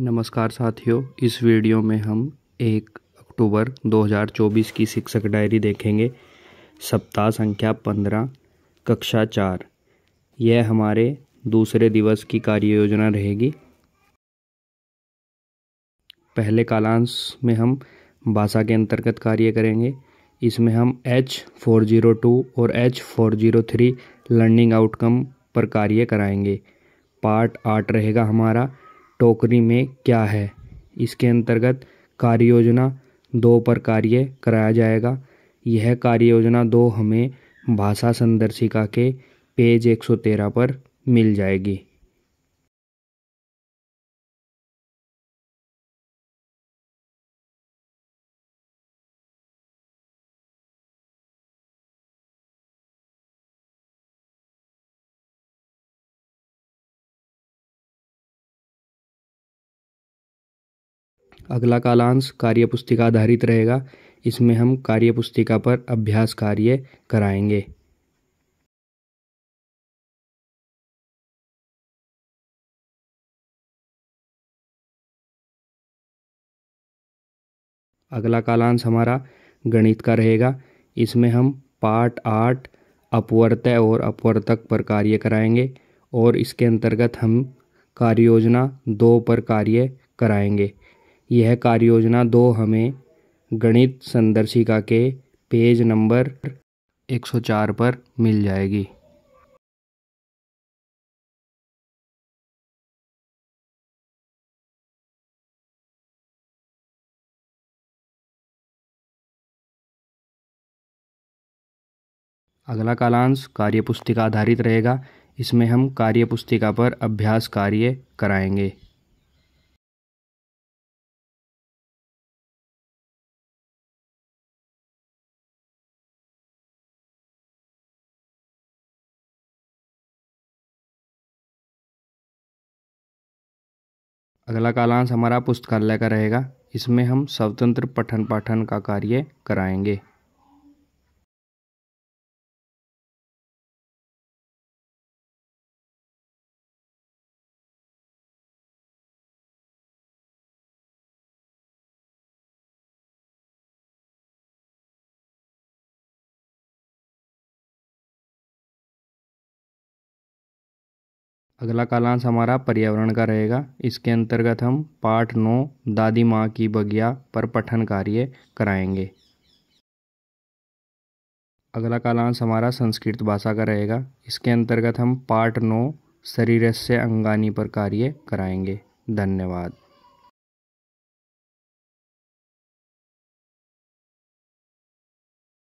नमस्कार साथियों इस वीडियो में हम एक अक्टूबर 2024 की शिक्षक डायरी देखेंगे सप्ताह संख्या 15 कक्षा 4 यह हमारे दूसरे दिवस की कार्य योजना रहेगी पहले कालांश में हम भाषा के अंतर्गत कार्य करेंगे इसमें हम H402 और H403 लर्निंग आउटकम पर कार्य कराएंगे पार्ट आठ रहेगा हमारा टोकरी में क्या है इसके अंतर्गत कार्य योजना दो पर कार्य कराया जाएगा यह कार्य योजना दो हमें भाषा संदर्शिका के पेज एक सौ तेरह पर मिल जाएगी अगला कालांश कार्य पुस्तिका आधारित रहेगा इसमें हम कार्य पुस्तिका पर अभ्यास कार्य कराएंगे अगला कालांश हमारा गणित का रहेगा इसमें हम पाठ आठ अपवर्तय और अपवर्तक पर कार्य कराएंगे और इसके अंतर्गत हम कार्य योजना दो पर कार्य कराएंगे यह कार्य योजना दो हमें गणित संदर्शिका के पेज नंबर 104 पर मिल जाएगी अगला कालांश कार्यपुस्तिका आधारित रहेगा इसमें हम कार्यपुस्तिका पर अभ्यास कार्य कराएंगे अगला कालांश हमारा पुस्तकालय का रहेगा इसमें हम स्वतंत्र पठन पाठन का कार्य कराएंगे अगला कालांश हमारा पर्यावरण का रहेगा इसके अंतर्गत हम पाठ नौ दादी माँ की बगिया पर पठन कार्य कराएंगे अगला कालांश हमारा संस्कृत भाषा का रहेगा इसके अंतर्गत हम पाठ नौ शरीर से अंगानी पर कार्य कराएंगे धन्यवाद